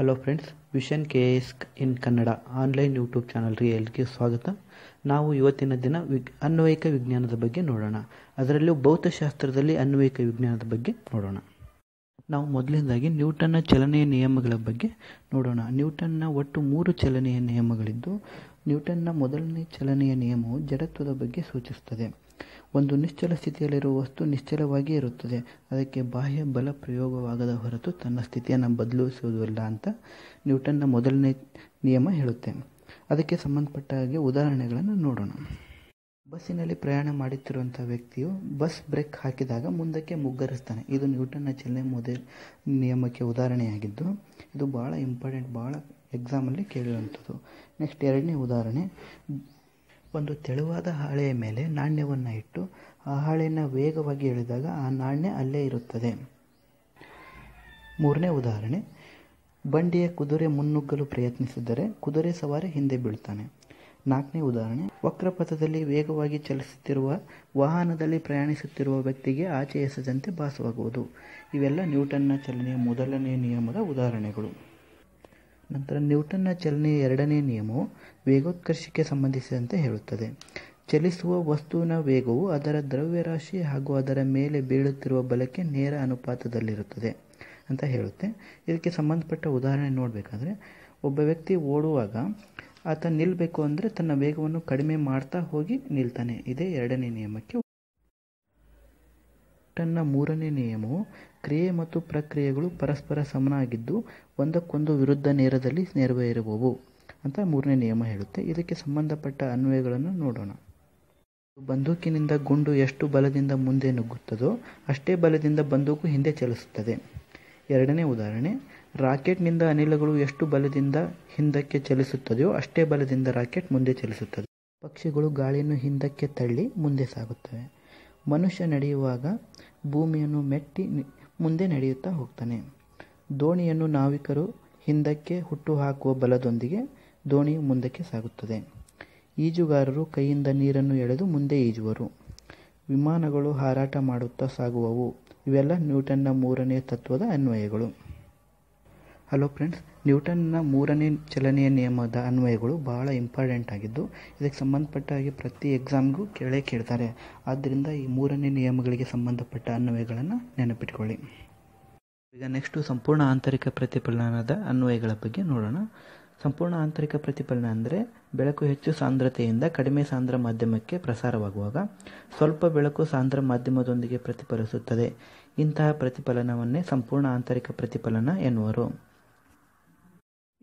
hello friends vision K S in Kannada online YouTube channel ರಿಯಲ್ಗೆ ಸ್ವಾಗತ ನಾವು ಇವತ್ತಿನ ದಿನ ವಿಗ್ ಅನ್ವಯಿಕ ವಿಜ್ಞಾನದ ಬಗ್ಗೆ ನೋಡೋಣ ಅದರಲ್ಲೂ ಭೌತಶಾಸ್ತ್ರದಲ್ಲಿ ಅನ್ವಯಿಕ ವಿಜ್ಞಾನದ ಬಗ್ಗೆ ನೋಡೋಣ ನಾವು ಮೊದಲನೇದಾಗಿ ನ್ಯೂಟನ್ನ ಚಲನೆಯ ನಿಯಮಗಳ ಬಗ್ಗೆ ನೋಡೋಣ ನ್ಯೂಟನ್ನ ಒಟ್ಟು ಮೂರು ಚಲನೆಯ ನಿಯಮಗಳಿದ್ದು ನ್ಯೂಟನ್ನ ಮೊದಲನೇ ಚಲನೆಯ ನಿಯಮವು ಜಡತ್ವದ ಬಗ್ಗೆ ಸೂಚಿಸುತ್ತದೆ ಒಂದು ನಿಶ್ಚಲ ಸ್ಥಿತಿಯಲ್ಲಿರುವ ವಸ್ತು ನಿಶ್ಚಲವಾಗಿಯೇ ಇರುತ್ತದೆ ಅದಕ್ಕೆ ಬಾಹ್ಯ ಬಲ ಪ್ರಯೋಗವಾಗದ ಹೊರತು ತನ್ನ ಸ್ಥಿತಿಯನ್ನು ಬದಲಿಸುವುದಿಲ್ಲ ಅಂತ ನ್ಯೂಟನ್ನ ಮೊದಲನೇ ನಿಯಮ ಹೇಳುತ್ತೆ ಅದಕ್ಕೆ ಸಂಬಂಧಪಟ್ಟ ಹಾಗೆ ಉದಾಹರಣೆಗಳನ್ನು ನೋಡೋಣ ಬಸ್ಸಿನಲ್ಲಿ ಪ್ರಯಾಣ ಮಾಡುತ್ತಿರುವಂಥ ವ್ಯಕ್ತಿಯು ಬಸ್ ಬ್ರೇಕ್ ಹಾಕಿದಾಗ ಮುಂದಕ್ಕೆ ಮುಗ್ಗರಿಸ್ತಾನೆ ಇದು ನ್ಯೂಟನ್ನ ಚಲನೆ ಮೊದಲ ನಿಯಮಕ್ಕೆ ಉದಾಹರಣೆಯಾಗಿದ್ದು ಇದು ಭಾಳ ಇಂಪಾರ್ಟೆಂಟ್ ಭಾಳ ಎಕ್ಸಾಮಲ್ಲಿ ಕೇಳುವಂಥದ್ದು ನೆಕ್ಸ್ಟ್ ಎರಡನೇ ಉದಾಹರಣೆ ಒಂದು ತೆಳುವಾದ ಹಾಳೆಯ ಮೇಲೆ ನಾಣ್ಯವನ್ನು ಇಟ್ಟು ಆ ಹಾಳೆಯನ್ನು ವೇಗವಾಗಿ ಎಳೆದಾಗ ಆ ನಾಣ್ಯ ಅಲ್ಲೇ ಇರುತ್ತದೆ ಮೂರನೇ ಉದಾಹರಣೆ ಬಂಡಿಯ ಕುದುರೆ ಮುನ್ನುಗ್ಗಲು ಪ್ರಯತ್ನಿಸಿದರೆ ಕುದುರೆ ಸವಾರಿ ಹಿಂದೆ ಬೀಳ್ತಾನೆ ನಾಲ್ಕನೇ ಉದಾಹರಣೆ ವಕ್ರಪಥದಲ್ಲಿ ವೇಗವಾಗಿ ಚಲಿಸುತ್ತಿರುವ ವಾಹನದಲ್ಲಿ ಪ್ರಯಾಣಿಸುತ್ತಿರುವ ವ್ಯಕ್ತಿಗೆ ಆಚೆ ಎಸದಂತೆ ಭಾಸವಾಗುವುದು ಇವೆಲ್ಲ ನ್ಯೂಟನ್ನ ಚಲನೆಯ ಮೊದಲನೇ ನಿಯಮದ ಉದಾಹರಣೆಗಳು ನಂತರ ನ್ಯೂಟನ್ನ ಚಲನೆಯ ಎರಡನೇ ನಿಯಮವು ವೇಗೋತ್ಕರ್ಷಕ್ಕೆ ಸಂಬಂಧಿಸಿದಂತೆ ಹೇಳುತ್ತದೆ ಚಲಿಸುವ ವಸ್ತುವಿನ ವೇಗವು ಅದರ ದ್ರವ್ಯರಾಶಿ ಹಾಗೂ ಅದರ ಮೇಲೆ ಬೀಳುತ್ತಿರುವ ಬಲಕ್ಕೆ ನೇರ ಅನುಪಾತದಲ್ಲಿರುತ್ತದೆ ಅಂತ ಹೇಳುತ್ತೆ ಇದಕ್ಕೆ ಸಂಬಂಧಪಟ್ಟ ಉದಾಹರಣೆ ನೋಡಬೇಕಾದ್ರೆ ಒಬ್ಬ ವ್ಯಕ್ತಿ ಓಡುವಾಗ ಆತ ನಿಲ್ಲಬೇಕು ಅಂದರೆ ತನ್ನ ವೇಗವನ್ನು ಕಡಿಮೆ ಮಾಡ್ತಾ ಹೋಗಿ ನಿಲ್ತಾನೆ ಇದೇ ಎರಡನೇ ನಿಯಮಕ್ಕೆ ತನ್ನ ಮೂರನೇ ನಿಯಮವು ಕ್ರಿಯೆ ಮತ್ತು ಪ್ರಕ್ರಿಯೆಗಳು ಪರಸ್ಪರ ಸಮನಾಗಿದ್ದು ಒಂದಕ್ಕೊಂದು ವಿರುದ್ಧ ನೇರದಲ್ಲಿ ನೆರವೇರುವವು ಅಂತ ಮೂರನೇ ನಿಯಮ ಹೇಳುತ್ತೆ ಇದಕ್ಕೆ ಸಂಬಂಧಪಟ್ಟ ಅನ್ವಯಗಳನ್ನು ನೋಡೋಣ ಬಂದೂಕಿನಿಂದ ಗುಂಡು ಎಷ್ಟು ಬಲದಿಂದ ಮುಂದೆ ನುಗ್ಗುತ್ತದೋ ಅಷ್ಟೇ ಬಲದಿಂದ ಬಂದೂಕು ಹಿಂದೆ ಚಲಿಸುತ್ತದೆ ಎರಡನೇ ಉದಾಹರಣೆ ರಾಕೆಟ್ನಿಂದ ಅನಿಲಗಳು ಎಷ್ಟು ಬಲದಿಂದ ಹಿಂದಕ್ಕೆ ಚಲಿಸುತ್ತದೆಯೋ ಅಷ್ಟೇ ಬಲದಿಂದ ರಾಕೆಟ್ ಮುಂದೆ ಚಲಿಸುತ್ತದೆ ಪಕ್ಷಿಗಳು ಗಾಳಿಯನ್ನು ಹಿಂದಕ್ಕೆ ತಳ್ಳಿ ಮುಂದೆ ಸಾಗುತ್ತವೆ ಮನುಷ್ಯ ನಡೆಯುವಾಗ ಭೂಮಿಯನ್ನು ಮೆಟ್ಟಿ ಮುಂದೆ ನಡೆಯುತ್ತಾ ಹೋಗ್ತಾನೆ ದೋಣಿಯನ್ನು ನಾವಿಕರು ಹಿಂದಕ್ಕೆ ಹುಟ್ಟು ಹಾಕುವ ಬಲದೊಂದಿಗೆ ದೋಣಿ ಮುಂದಕ್ಕೆ ಸಾಗುತ್ತದೆ ಈಜುಗಾರರು ಕೈಯಿಂದ ನೀರನ್ನು ಎಳೆದು ಮುಂದೆ ಈಜುವರು ವಿಮಾನಗಳು ಹಾರಾಟ ಮಾಡುತ್ತಾ ಸಾಗುವವು ಇವೆಲ್ಲ ನ್ಯೂಟನ್ನ ಮೂರನೇ ತತ್ವದ ಅನ್ವಯಗಳು ಹಲೋ ಫ್ರೆಂಡ್ಸ್ ನ್ಯೂಟನ್ನ ಮೂರನೇ ಚಲನೆಯ ನಿಯಮದ ಅನ್ವಯಗಳು ಬಹಳ ಇಂಪಾರ್ಟೆಂಟ್ ಆಗಿದ್ದು ಇದಕ್ಕೆ ಸಂಬಂಧಪಟ್ಟ ಹಾಗೆ ಪ್ರತಿ ಎಕ್ಸಾಮ್ಗೂ ಕೇಳೇ ಕೇಳ್ತಾರೆ ಆದ್ದರಿಂದ ಈ ಮೂರನೇ ನಿಯಮಗಳಿಗೆ ಸಂಬಂಧಪಟ್ಟ ಅನ್ವಯಗಳನ್ನು ನೆನಪಿಟ್ಕೊಳ್ಳಿ ಈಗ ನೆಕ್ಸ್ಟು ಸಂಪೂರ್ಣ ಆಂತರಿಕ ಪ್ರತಿಫಲನದ ಅನ್ವಯಗಳ ಬಗ್ಗೆ ನೋಡೋಣ ಸಂಪೂರ್ಣ ಆಂತರಿಕ ಪ್ರತಿಫಲನ ಅಂದರೆ ಬೆಳಕು ಹೆಚ್ಚು ಸಾಂದ್ರತೆಯಿಂದ ಕಡಿಮೆ ಸಾಂದ್ರ ಮಾಧ್ಯಮಕ್ಕೆ ಪ್ರಸಾರವಾಗುವಾಗ ಸ್ವಲ್ಪ ಬೆಳಕು ಸಾಂದ್ರ ಮಾಧ್ಯಮದೊಂದಿಗೆ ಪ್ರತಿಫಲಿಸುತ್ತದೆ ಇಂತಹ ಪ್ರತಿಫಲನವನ್ನೇ ಸಂಪೂರ್ಣ ಆಂತರಿಕ ಪ್ರತಿಫಲನ ಎನ್ನುವರು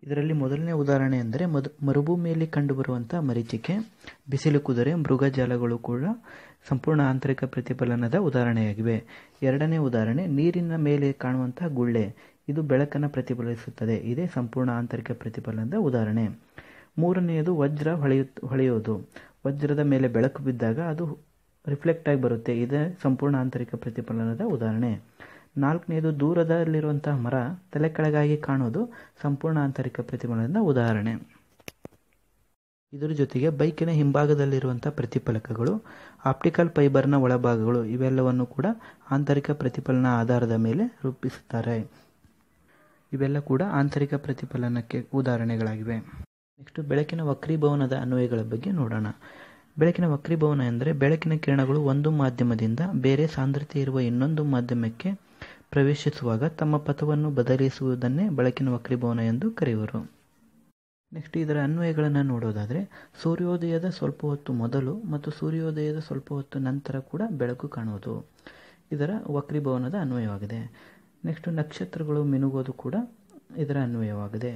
ಇದರಲ್ಲಿ ಮೊದಲನೇ ಉದಾಹರಣೆ ಅಂದರೆ ಮದು ಮರುಭೂಮಿಯಲ್ಲಿ ಕಂಡುಬರುವಂಥ ಮರೀಚಿಕೆ ಬಿಸಿಲು ಕುದುರೆ ಮೃಗಜಾಲಗಳು ಕೂಡ ಸಂಪೂರ್ಣ ಆಂತರಿಕ ಪ್ರತಿಫಲನದ ಉದಾಹರಣೆಯಾಗಿವೆ ಎರಡನೇ ಉದಾಹರಣೆ ನೀರಿನ ಮೇಲೆ ಕಾಣುವಂತಹ ಗುಳ್ಳೆ ಇದು ಬೆಳಕನ್ನು ಪ್ರತಿಫಲಿಸುತ್ತದೆ ಇದೇ ಸಂಪೂರ್ಣ ಆಂತರಿಕ ಪ್ರತಿಫಲನದ ಉದಾಹರಣೆ ಮೂರನೆಯದು ವಜ್ರ ಹೊಳೆಯು ಹೊಳೆಯೋದು ವಜ್ರದ ಮೇಲೆ ಬೆಳಕು ಬಿದ್ದಾಗ ಅದು ರಿಫ್ಲೆಕ್ಟ್ ಆಗಿ ಬರುತ್ತೆ ಇದೇ ಸಂಪೂರ್ಣ ಆಂತರಿಕ ಪ್ರತಿಫಲನದ ಉದಾಹರಣೆ ನಾಲ್ಕನೇದು ದೂರದಲ್ಲಿರುವಂತಹ ಮರ ತಲೆ ಕೆಳಗಾಗಿ ಕಾಣೋದು ಸಂಪೂರ್ಣ ಆಂತರಿಕ ಪ್ರತಿಫಲನದ ಉದಾಹರಣೆ ಇದರ ಜೊತೆಗೆ ಬೈಕಿನ ಹಿಂಭಾಗದಲ್ಲಿರುವಂಥ ಪ್ರತಿಫಲಕಗಳು ಆಪ್ಟಿಕಲ್ ಫೈಬರ್ನ ಒಳಭಾಗಗಳು ಇವೆಲ್ಲವನ್ನು ಕೂಡ ಆಂತರಿಕ ಪ್ರತಿಫಲನ ಆಧಾರದ ಮೇಲೆ ರೂಪಿಸುತ್ತಾರೆ ಇವೆಲ್ಲ ಕೂಡ ಆಂತರಿಕ ಪ್ರತಿಫಲನಕ್ಕೆ ಉದಾಹರಣೆಗಳಾಗಿವೆ ನೆಕ್ಸ್ಟ್ ಬೆಳಕಿನ ವಕ್ರೀಭವನದ ಅನ್ವಯಗಳ ಬಗ್ಗೆ ನೋಡೋಣ ಬೆಳಕಿನ ವಕ್ರೀಭವನ ಎಂದರೆ ಬೆಳಕಿನ ಕಿರಣಗಳು ಒಂದು ಮಾಧ್ಯಮದಿಂದ ಬೇರೆ ಸಾಂದ್ರತೆ ಇರುವ ಇನ್ನೊಂದು ಮಾಧ್ಯಮಕ್ಕೆ ಪ್ರವೇಶಿಸುವಾಗ ತಮ್ಮ ಪಥವನ್ನು ಬದಲಿಸುವುದನ್ನೇ ಬೆಳಕಿನ ವಕ್ರೀಭವನ ಎಂದು ಕರೆಯುವರು ನೆಕ್ಸ್ಟ್ ಇದರ ಅನ್ವಯಗಳನ್ನು ನೋಡೋದಾದರೆ ಸೂರ್ಯೋದಯದ ಸ್ವಲ್ಪ ಹೊತ್ತು ಮೊದಲು ಮತ್ತು ಸೂರ್ಯೋದಯದ ಸ್ವಲ್ಪ ಹೊತ್ತು ನಂತರ ಕೂಡ ಬೆಳಕು ಕಾಣುವುದು ಇದರ ವಕ್ರೀಭವನದ ಅನ್ವಯವಾಗಿದೆ ನೆಕ್ಸ್ಟ್ ನಕ್ಷತ್ರಗಳು ಮಿನುಗೋದು ಕೂಡ ಇದರ ಅನ್ವಯವಾಗಿದೆ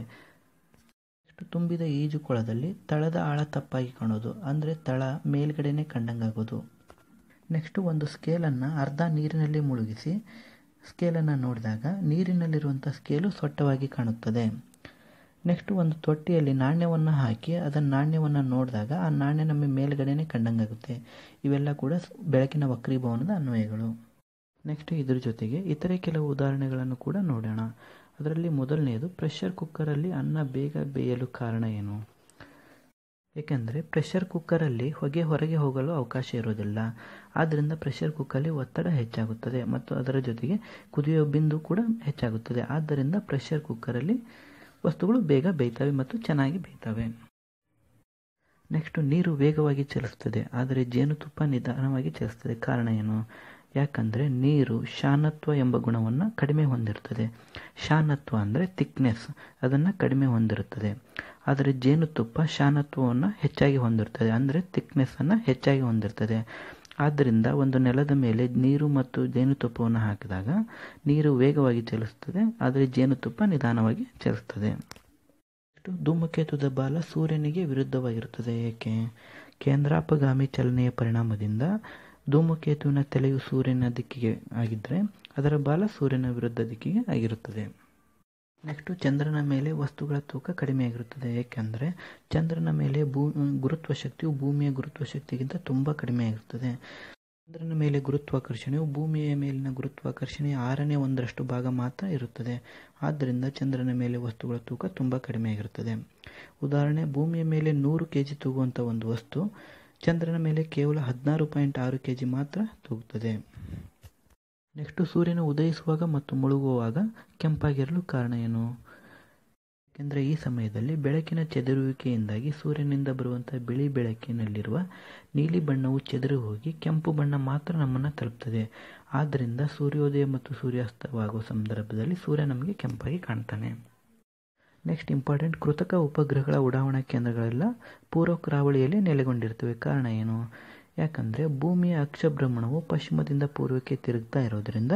ನೆಕ್ಸ್ಟ್ ತುಂಬಿದ ಈಜುಕೊಳದಲ್ಲಿ ತಳದ ಆಳ ತಪ್ಪಾಗಿ ಕಾಣೋದು ಅಂದರೆ ತಳ ಮೇಲ್ಗಡೆನೆ ಕಂಡಂಗಾಗೋದು ನೆಕ್ಸ್ಟ್ ಒಂದು ಸ್ಕೇಲನ್ನು ಅರ್ಧ ನೀರಿನಲ್ಲಿ ಮುಳುಗಿಸಿ ಸ್ಕೇಲನ್ನು ನೋಡಿದಾಗ ನೀರಿನಲ್ಲಿರುವಂಥ ಸ್ಕೇಲು ಸೊಟ್ಟವಾಗಿ ಕಾಣುತ್ತದೆ ನೆಕ್ಸ್ಟ್ ಒಂದು ತೊಟ್ಟಿಯಲ್ಲಿ ನಾಣ್ಯವನ್ನು ಹಾಕಿ ಅದನ್ನು ನಾಣ್ಯವನ್ನು ನೋಡಿದಾಗ ಆ ನಾಣ್ಯ ನಮ್ಮ ಮೇಲುಗಡೆನೆ ಕಂಡಂಗಾಗುತ್ತೆ ಇವೆಲ್ಲ ಕೂಡ ಬೆಳಕಿನ ವಕ್ರೀಭವನದ ಅನ್ವಯಗಳು ನೆಕ್ಸ್ಟ್ ಇದ್ರ ಜೊತೆಗೆ ಇತರೆ ಕೆಲವು ಉದಾಹರಣೆಗಳನ್ನು ಕೂಡ ನೋಡೋಣ ಅದರಲ್ಲಿ ಮೊದಲನೆಯದು ಪ್ರೆಷರ್ ಕುಕ್ಕರಲ್ಲಿ ಅನ್ನ ಬೇಗ ಬೇಯಲು ಕಾರಣ ಏನು ಏಕೆಂದರೆ ಪ್ರೆಷರ್ ಕುಕ್ಕರಲ್ಲಿ ಹೊಗೆ ಹೊರಗೆ ಹೋಗಲು ಅವಕಾಶ ಇರೋದಿಲ್ಲ ಆದ್ದರಿಂದ ಪ್ರೆಷರ್ ಕುಕ್ಕರಲ್ಲಿ ಒತ್ತಡ ಹೆಚ್ಚಾಗುತ್ತದೆ ಮತ್ತು ಅದರ ಜೊತೆಗೆ ಕುದಿಯೋ ಬಿಂದು ಕೂಡ ಹೆಚ್ಚಾಗುತ್ತದೆ ಆದ್ದರಿಂದ ಪ್ರೆಷರ್ ಕುಕ್ಕರಲ್ಲಿ ವಸ್ತುಗಳು ಬೇಗ ಬೇಯ್ತವೆ ಮತ್ತು ಚೆನ್ನಾಗಿ ಬೇಯ್ತವೆ ನೆಕ್ಸ್ಟು ನೀರು ವೇಗವಾಗಿ ಚಲಿಸುತ್ತದೆ ಆದರೆ ಜೇನುತುಪ್ಪ ನಿಧಾನವಾಗಿ ಚಲಿಸುತ್ತದೆ ಕಾರಣ ಏನು ಯಾಕಂದರೆ ನೀರು ಶಾನತ್ವ ಎಂಬ ಗುಣವನ್ನು ಕಡಿಮೆ ಹೊಂದಿರುತ್ತದೆ ಶಾನತ್ವ ಅಂದರೆ ಥಿಕ್ನೆಸ್ ಅದನ್ನು ಕಡಿಮೆ ಹೊಂದಿರುತ್ತದೆ ಆದರೆ ಜೇನುತುಪ್ಪ ಶಾನತ್ವವನ್ನು ಹೆಚ್ಚಾಗಿ ಹೊಂದಿರ್ತದೆ ಅಂದರೆ ತಿಕ್ನೆಸ್ಸನ್ನು ಹೆಚ್ಚಾಗಿ ಹೊಂದಿರ್ತದೆ ಆದ್ದರಿಂದ ಒಂದು ನೆಲದ ಮೇಲೆ ನೀರು ಮತ್ತು ಜೇನುತುಪ್ಪವನ್ನು ಹಾಕಿದಾಗ ನೀರು ವೇಗವಾಗಿ ಚಲಿಸುತ್ತದೆ ಆದರೆ ಜೇನುತುಪ್ಪ ನಿಧಾನವಾಗಿ ಚಲಿಸುತ್ತದೆ ಧೂಮಕೇತುವುದ ಧೂಮಕೇತುದ ಬಾಲ ಸೂರ್ಯನಿಗೆ ವಿರುದ್ಧವಾಗಿರುತ್ತದೆ ಏಕೆ ಕೇಂದ್ರಾಪಗಾಮಿ ಚಲನೆಯ ಪರಿಣಾಮದಿಂದ ಧೂಮಕೇತುವಿನ ತಲೆಯು ಸೂರ್ಯನ ದಿಕ್ಕಿಗೆ ಆಗಿದ್ದರೆ ಅದರ ಬಾಲ ಸೂರ್ಯನ ವಿರುದ್ಧ ದಿಕ್ಕಿಗೆ ಆಗಿರುತ್ತದೆ ನೆಕ್ಸ್ಟು ಚಂದ್ರನ ಮೇಲೆ ವಸ್ತುಗಳ ತೂಕ ಕಡಿಮೆಯಾಗಿರುತ್ತದೆ ಏಕೆಂದರೆ ಚಂದ್ರನ ಮೇಲೆ ಭೂ ಗುರುತ್ವ ಶಕ್ತಿಯು ಭೂಮಿಯ ಗುರುತ್ವ ಶಕ್ತಿಗಿಂತ ತುಂಬ ಕಡಿಮೆಯಾಗಿರುತ್ತದೆ ಚಂದ್ರನ ಮೇಲೆ ಗುರುತ್ವಾಕರ್ಷಣೆಯು ಭೂಮಿಯ ಮೇಲಿನ ಗುರುತ್ವಾಕರ್ಷಣೆಯ ಆರನೇ ಒಂದರಷ್ಟು ಭಾಗ ಮಾತ್ರ ಇರುತ್ತದೆ ಆದ್ದರಿಂದ ಚಂದ್ರನ ಮೇಲೆ ವಸ್ತುಗಳ ತೂಕ ತುಂಬ ಕಡಿಮೆಯಾಗಿರುತ್ತದೆ ಉದಾಹರಣೆ ಭೂಮಿಯ ಮೇಲೆ ನೂರು ಕೆ ಜಿ ತೂಗುವಂಥ ಒಂದು ವಸ್ತು ಚಂದ್ರನ ಮೇಲೆ ಕೇವಲ ಹದಿನಾರು ಪಾಯಿಂಟ್ ಆರು ಕೆ ಜಿ ಮಾತ್ರ ತೂಗುತ್ತದೆ ನೆಕ್ಸ್ಟು ಸೂರ್ಯನ ಉದಯಿಸುವಾಗ ಮತ್ತು ಮುಳುಗುವಾಗ ಕೆಂಪಾಗಿರಲು ಕಾರಣ ಏನು ಏಕೆಂದರೆ ಈ ಸಮಯದಲ್ಲಿ ಬೆಳಕಿನ ಚದುರುವಿಕೆಯಿಂದಾಗಿ ಸೂರ್ಯನಿಂದ ಬರುವಂಥ ಬಿಳಿ ಬೆಳಕಿನಲ್ಲಿರುವ ನೀಲಿ ಬಣ್ಣವು ಚದುರಿ ಹೋಗಿ ಕೆಂಪು ಬಣ್ಣ ಮಾತ್ರ ನಮ್ಮನ್ನು ತಲುಪ್ತದೆ ಆದ್ದರಿಂದ ಸೂರ್ಯೋದಯ ಮತ್ತು ಸೂರ್ಯಾಸ್ತವಾಗುವ ಸಂದರ್ಭದಲ್ಲಿ ಸೂರ್ಯ ನಮಗೆ ಕೆಂಪಾಗಿ ಕಾಣ್ತಾನೆ ನೆಕ್ಸ್ಟ್ ಇಂಪಾರ್ಟೆಂಟ್ ಕೃತಕ ಉಪಗ್ರಹಗಳ ಉಡಾವಣಾ ಕೇಂದ್ರಗಳೆಲ್ಲ ಪೂರ್ವ ಕರಾವಳಿಯಲ್ಲಿ ನೆಲೆಗೊಂಡಿರ್ತವೆ ಕಾರಣ ಏನು ಯಾಕಂದರೆ ಭೂಮಿಯ ಅಕ್ಷಭ್ರಮಣವು ಪಶ್ಚಿಮದಿಂದ ಪೂರ್ವಕ್ಕೆ ತಿರುಗ್ತಾ ಇರೋದರಿಂದ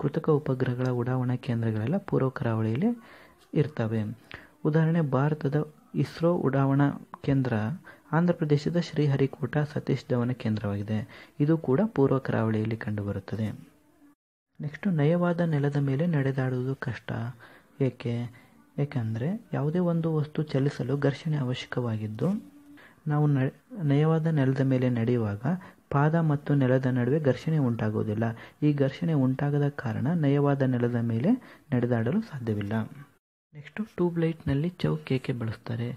ಕೃತಕ ಉಪಗ್ರಹಗಳ ಉಡಾವಣಾ ಕೇಂದ್ರಗಳೆಲ್ಲ ಪೂರ್ವ ಕರಾವಳಿಯಲ್ಲಿ ಇರ್ತವೆ ಉದಾಹರಣೆ ಭಾರತದ ಇಸ್ರೋ ಉಡಾವಣಾ ಕೇಂದ್ರ ಆಂಧ್ರ ಪ್ರದೇಶದ ಶ್ರೀಹರಿಕೋಟ ಸತೀಶ್ ಧವನ ಕೇಂದ್ರವಾಗಿದೆ ಇದು ಕೂಡ ಪೂರ್ವ ಕರಾವಳಿಯಲ್ಲಿ ಕಂಡುಬರುತ್ತದೆ ನೆಕ್ಸ್ಟು ನಯವಾದ ನೆಲದ ಮೇಲೆ ನಡೆದಾಡುವುದು ಕಷ್ಟ ಏಕೆ ಏಕೆಂದರೆ ಯಾವುದೇ ಒಂದು ವಸ್ತು ಚಲಿಸಲು ಘರ್ಷಣೆ ಅವಶ್ಯಕವಾಗಿದ್ದು ನಾವು ನಯವಾದ ನೆಲದ ಮೇಲೆ ನಡೆಯುವಾಗ ಪಾದ ಮತ್ತು ನೆಲದ ನಡುವೆ ಘರ್ಷಣೆ ಉಂಟಾಗುವುದಿಲ್ಲ ಈ ಘರ್ಷಣೆ ಉಂಟಾಗದ ಕಾರಣ ನಯವಾದ ನೆಲದ ಮೇಲೆ ನಡೆದಾಡಲು ಸಾಧ್ಯವಿಲ್ಲ ನೆಕ್ಸ್ಟು ಟ್ಯೂಬ್ ಲೈಟ್ನಲ್ಲಿ ಚೌಕ್ ಏಕೆ ಬಳಸ್ತಾರೆ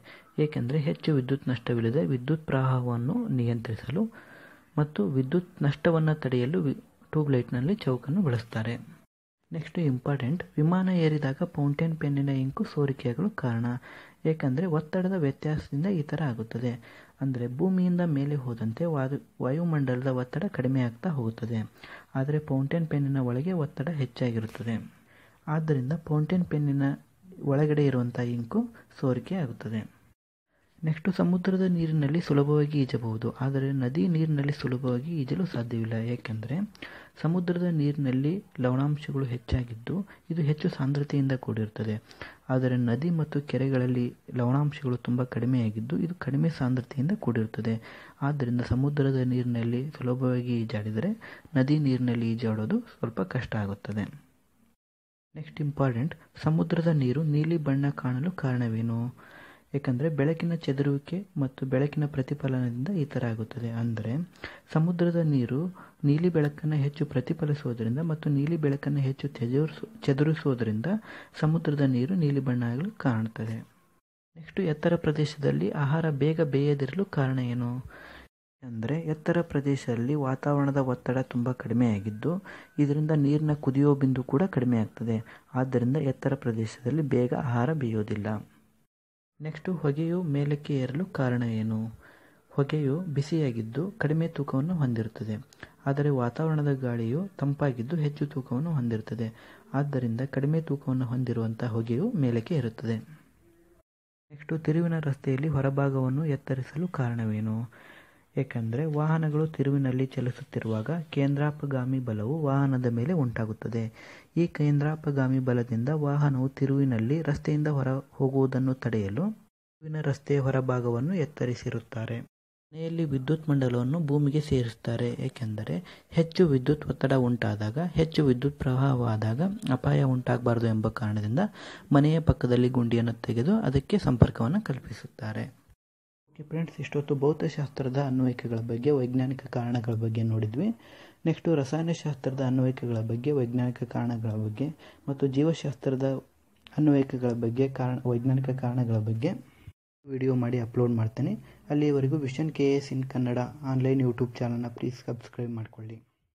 ಏಕೆಂದರೆ ಹೆಚ್ಚು ವಿದ್ಯುತ್ ನಷ್ಟವಿಲ್ಲದೆ ವಿದ್ಯುತ್ ಪ್ರವಾಹವನ್ನು ನಿಯಂತ್ರಿಸಲು ಮತ್ತು ವಿದ್ಯುತ್ ನಷ್ಟವನ್ನು ತಡೆಯಲು ಟ್ಯೂಬ್ ಲೈಟ್ನಲ್ಲಿ ಚೌಕನ್ನು ಬಳಸ್ತಾರೆ ನೆಕ್ಸ್ಟ್ ಇಂಪಾರ್ಟೆಂಟ್ ವಿಮಾನ ಏರಿದಾಗ ಫೌಂಟೇನ್ ಪೆನ್ನಿನ ಇಂಕು ಸೋರಿಕೆಯಾಗಲು ಕಾರಣ ಏಕೆಂದರೆ ಒತ್ತಡದ ವ್ಯತ್ಯಾಸದಿಂದ ಈ ಥರ ಆಗುತ್ತದೆ ಅಂದರೆ ಭೂಮಿಯಿಂದ ಮೇಲೆ ಹೋದಂತೆ ವಾಯು ವಾಯುಮಂಡಲದ ಒತ್ತಡ ಕಡಿಮೆಯಾಗ್ತಾ ಹೋಗುತ್ತದೆ ಆದರೆ ಫೌಂಟೇನ್ ಪೆನ್ನಿನ ಒಳಗೆ ಒತ್ತಡ ಹೆಚ್ಚಾಗಿರುತ್ತದೆ ಆದ್ದರಿಂದ ಫೌಂಟೇನ್ ಪೆನ್ನಿನ ಒಳಗಡೆ ಇರುವಂಥ ಇಂಕು ಸೋರಿಕೆ ಆಗುತ್ತದೆ ನೆಕ್ಸ್ಟ್ ಸಮುದ್ರದ ನೀರಿನಲ್ಲಿ ಸುಲಭವಾಗಿ ಈಜಬಹುದು ಆದರೆ ನದಿ ನೀರಿನಲ್ಲಿ ಸುಲಭವಾಗಿ ಈಜಲು ಸಾಧ್ಯವಿಲ್ಲ ಏಕೆಂದರೆ ಸಮುದ್ರದ ನೀರಿನಲ್ಲಿ ಲವಣಾಂಶಗಳು ಹೆಚ್ಚಾಗಿದ್ದು ಇದು ಹೆಚ್ಚು ಸಾಂದ್ರತೆಯಿಂದ ಕೂಡಿರುತ್ತದೆ ಆದರೆ ನದಿ ಮತ್ತು ಕೆರೆಗಳಲ್ಲಿ ಲವಣಾಂಶಗಳು ತುಂಬ ಕಡಿಮೆಯಾಗಿದ್ದು ಇದು ಕಡಿಮೆ ಸಾಂದ್ರತೆಯಿಂದ ಕೂಡಿರುತ್ತದೆ ಆದ್ದರಿಂದ ಸಮುದ್ರದ ನೀರಿನಲ್ಲಿ ಸುಲಭವಾಗಿ ಈಜಾಡಿದರೆ ನದಿ ನೀರಿನಲ್ಲಿ ಈಜಾಡೋದು ಸ್ವಲ್ಪ ಕಷ್ಟ ಆಗುತ್ತದೆ ನೆಕ್ಸ್ಟ್ ಇಂಪಾರ್ಟೆಂಟ್ ಸಮುದ್ರದ ನೀರು ನೀಲಿ ಬಣ್ಣ ಕಾಣಲು ಕಾರಣವೇನು ಏಕೆಂದರೆ ಬೆಳಕಿನ ಚದುರುವಿಕೆ ಮತ್ತು ಬೆಳಕಿನ ಪ್ರತಿಫಲನದಿಂದ ಈ ಥರ ಆಗುತ್ತದೆ ಅಂದರೆ ಸಮುದ್ರದ ನೀರು ನೀಲಿ ಬೆಳಕನ್ನು ಹೆಚ್ಚು ಪ್ರತಿಫಲಿಸೋದರಿಂದ ಮತ್ತು ನೀಲಿ ಬೆಳಕನ್ನು ಹೆಚ್ಚು ತೆಜರಿಸೋ ಚದುರಿಸೋದರಿಂದ ಸಮುದ್ರದ ನೀರು ನೀಲಿ ಬಣ್ಣ ಆಗಲು ಕಾಣುತ್ತದೆ ನೆಕ್ಸ್ಟ್ ಎತ್ತರ ಪ್ರದೇಶದಲ್ಲಿ ಆಹಾರ ಬೇಗ ಬೇಯದಿರಲು ಕಾರಣ ಏನು ಅಂದರೆ ಎತ್ತರ ಪ್ರದೇಶದಲ್ಲಿ ವಾತಾವರಣದ ಒತ್ತಡ ತುಂಬ ಕಡಿಮೆಯಾಗಿದ್ದು ಇದರಿಂದ ನೀರಿನ ಕುದಿಯೋ ಬಿಂದು ಕೂಡ ಕಡಿಮೆ ಆಗ್ತದೆ ಆದ್ದರಿಂದ ಎತ್ತರ ಪ್ರದೇಶದಲ್ಲಿ ಬೇಗ ಆಹಾರ ಬೇಯೋದಿಲ್ಲ ನೆಕ್ಸ್ಟು ಹೊಗೆಯು ಮೇಲಕ್ಕೆ ಏರಲು ಕಾರಣ ಏನು ಹೊಗೆಯು ಬಿಸಿಯಾಗಿದ್ದು ಕಡಿಮೆ ತೂಕವನ್ನು ಹೊಂದಿರುತ್ತದೆ ಆದರೆ ವಾತಾವರಣದ ಗಾಳಿಯು ತಂಪಾಗಿದ್ದು ಹೆಚ್ಚು ತೂಕವನ್ನು ಹೊಂದಿರುತ್ತದೆ ಆದ್ದರಿಂದ ಕಡಿಮೆ ತೂಕವನ್ನು ಹೊಂದಿರುವಂಥ ಹೊಗೆಯು ಮೇಲಕ್ಕೆ ಇರುತ್ತದೆ ನೆಕ್ಸ್ಟು ತಿರುವಿನ ರಸ್ತೆಯಲ್ಲಿ ಹೊರಭಾಗವನ್ನು ಎತ್ತರಿಸಲು ಕಾರಣವೇನು ಏಕೆಂದರೆ ವಾಹನಗಳು ತಿರುವಿನಲ್ಲಿ ಚಲಿಸುತ್ತಿರುವಾಗ ಕೇಂದ್ರಾಪಗಾಮಿ ಬಲವು ವಾಹನದ ಮೇಲೆ ಉಂಟಾಗುತ್ತದೆ ಈ ಕೇಂದ್ರಾಪಗಾಮಿ ಬಲದಿಂದ ವಾಹನವು ತಿರುವಿನಲ್ಲಿ ರಸ್ತೆಯಿಂದ ಹೊರ ಹೋಗುವುದನ್ನು ತಡೆಯಲು ತಿರುವಿನ ರಸ್ತೆಯ ಹೊರಭಾಗವನ್ನು ಎತ್ತರಿಸಿರುತ್ತಾರೆ ಮನೆಯಲ್ಲಿ ವಿದ್ಯುತ್ ಮಂಡಲವನ್ನು ಭೂಮಿಗೆ ಸೇರಿಸುತ್ತಾರೆ ಏಕೆಂದರೆ ಹೆಚ್ಚು ವಿದ್ಯುತ್ ಒತ್ತಡ ಉಂಟಾದಾಗ ಹೆಚ್ಚು ವಿದ್ಯುತ್ ಪ್ರವಾಹವಾದಾಗ ಅಪಾಯ ಉಂಟಾಗಬಾರದು ಎಂಬ ಕಾರಣದಿಂದ ಮನೆಯ ಪಕ್ಕದಲ್ಲಿ ಗುಂಡಿಯನ್ನು ತೆಗೆದು ಅದಕ್ಕೆ ಸಂಪರ್ಕವನ್ನು ಕಲ್ಪಿಸುತ್ತಾರೆ ಓಕೆ ಫ್ರೆಂಡ್ಸ್ ಇಷ್ಟೊತ್ತು ಭೌತಶಾಸ್ತ್ರದ ಅನ್ವಯಿಕೆಗಳ ಬಗ್ಗೆ ವೈಜ್ಞಾನಿಕ ಕಾರಣಗಳ ಬಗ್ಗೆ ನೋಡಿದ್ವಿ ನೆಕ್ಸ್ಟು ರಸಾಯನಶಾಸ್ತ್ರದ ಅನ್ವಯಿಕೆಗಳ ಬಗ್ಗೆ ವೈಜ್ಞಾನಿಕ ಕಾರಣಗಳ ಬಗ್ಗೆ ಮತ್ತು ಜೀವಶಾಸ್ತ್ರದ ಅನ್ವಯಿಕೆಗಳ ಬಗ್ಗೆ ಕಾರಣ ವೈಜ್ಞಾನಿಕ ಕಾರಣಗಳ ಬಗ್ಗೆ ವಿಡಿಯೋ ಮಾಡಿ ಅಪ್ಲೋಡ್ ಮಾಡ್ತೇನೆ ಅಲ್ಲಿಯವರೆಗೂ vision K S in Kannada online YouTube ಚಾನಲ್ನ ಪ್ಲೀಸ್ ಸಬ್ಸ್ಕ್ರೈಬ್ ಮಾಡಿಕೊಳ್ಳಿ